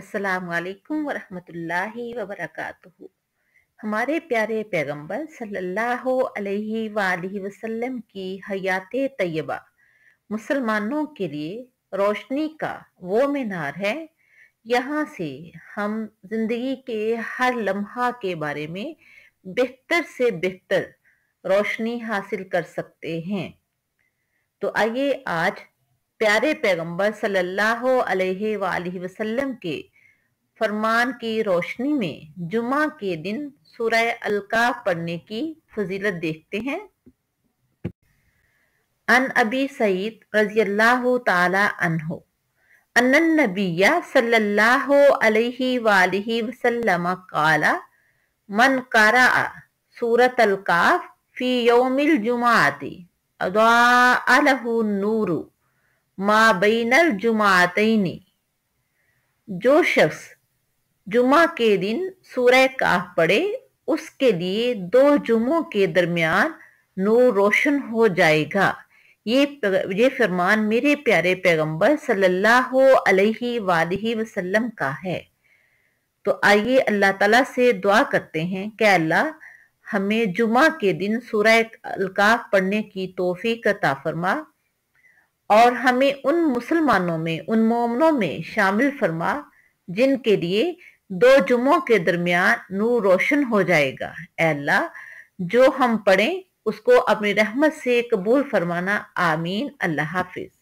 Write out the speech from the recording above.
असलकम वरहमतुल्लाहि वबरकातुहु हमारे प्यारे पैगंबर सल्लल्लाहु अलैहि वसल्लम की हयात तय्यबा मुसलमानों के लिए रोशनी का वो मीनार है यहाँ से हम जिंदगी के हर लम्हा के बारे में बेहतर से बेहतर रोशनी हासिल कर सकते हैं तो आइए आज प्यारे पैगंबर सल्लल्लाहु अलैहि वसल्लम के फरमान की रोशनी में जुमा के दिन सूरह अलकाफ पढ़ने की फजीलत देखते हैं अन अबी सईद रजी अल्लाह सल्लल्लाहु वसल्लम काला मन कारा सूरत अलकाफ फी यौमिल जुमाती अदा अलहु नूरू माबैनल जुमातनी जो शख्स जुमा के दिन सूरह काफ पढ़े उसके लिए दो जुमों के दरमियान नूर रोशन हो जाएगा ये ये फरमान मेरे प्यारे पैगंबर सल्लल्लाहु अलैहि वालही वसल्लम का है तो आइए अल्लाह ताला से दुआ करते हैं कि अल्लाह हमें जुमा के दिन सूरह अलकाफ पढ़ने की तोफ़ी का ताफरमा और हमें उन मुसलमानों में उन मोमनों में शामिल फरमा जिनके लिए दो जुमों के दरमियान नूर रोशन हो जाएगा अल्लाह जो हम पढ़ें उसको अपनी रहमत से कबूल फरमाना आमीन अल्लाह हाफिज